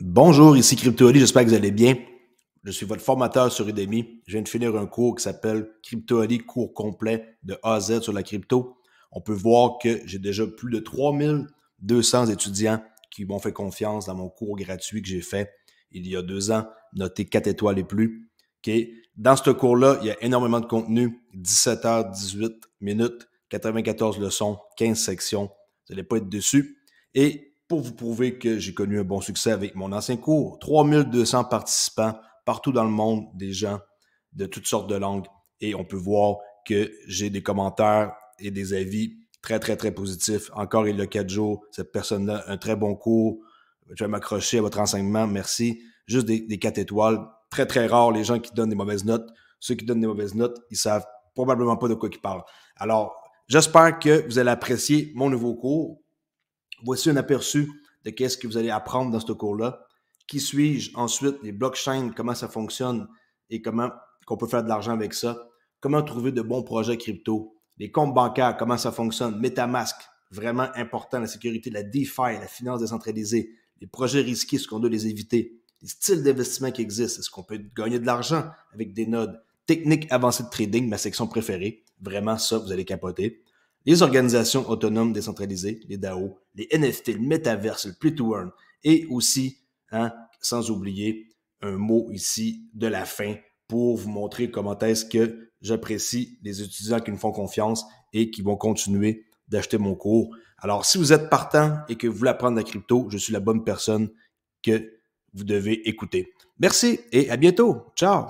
Bonjour, ici CryptoAli, j'espère que vous allez bien. Je suis votre formateur sur Udemy. Je viens de finir un cours qui s'appelle CryptoAli, cours complet de A à Z sur la crypto. On peut voir que j'ai déjà plus de 3200 étudiants qui m'ont fait confiance dans mon cours gratuit que j'ai fait il y a deux ans, noté quatre étoiles et plus. Dans ce cours-là, il y a énormément de contenu, 17 h 18 minutes, 94 leçons, 15 sections. Vous n'allez pas être dessus. Et vous prouver que j'ai connu un bon succès avec mon ancien cours. 3200 participants partout dans le monde, des gens de toutes sortes de langues. Et on peut voir que j'ai des commentaires et des avis très, très, très positifs. Encore il y a quatre jours, cette personne-là, un très bon cours. Je vais m'accrocher à votre enseignement. Merci. Juste des, des quatre étoiles. Très, très rare les gens qui donnent des mauvaises notes. Ceux qui donnent des mauvaises notes, ils savent probablement pas de quoi ils parlent. Alors, j'espère que vous allez apprécier mon nouveau cours. Voici un aperçu de qu'est-ce que vous allez apprendre dans ce cours-là. Qui suis-je? Ensuite, les blockchains, comment ça fonctionne et comment qu'on peut faire de l'argent avec ça. Comment trouver de bons projets crypto. Les comptes bancaires, comment ça fonctionne. Metamask, vraiment important, la sécurité, la DeFi, la finance décentralisée, les projets risqués, ce qu'on doit les éviter, les styles d'investissement qui existent, est-ce qu'on peut gagner de l'argent avec des nodes, techniques avancées de trading, ma section préférée, vraiment ça, vous allez capoter, les organisations autonomes décentralisées, les DAO, les NFT, le metaverse, le play to earn et aussi, hein, sans oublier, un mot ici de la fin pour vous montrer comment est-ce que j'apprécie les étudiants qui me font confiance et qui vont continuer d'acheter mon cours. Alors, si vous êtes partant et que vous voulez apprendre la crypto, je suis la bonne personne que vous devez écouter. Merci et à bientôt. Ciao.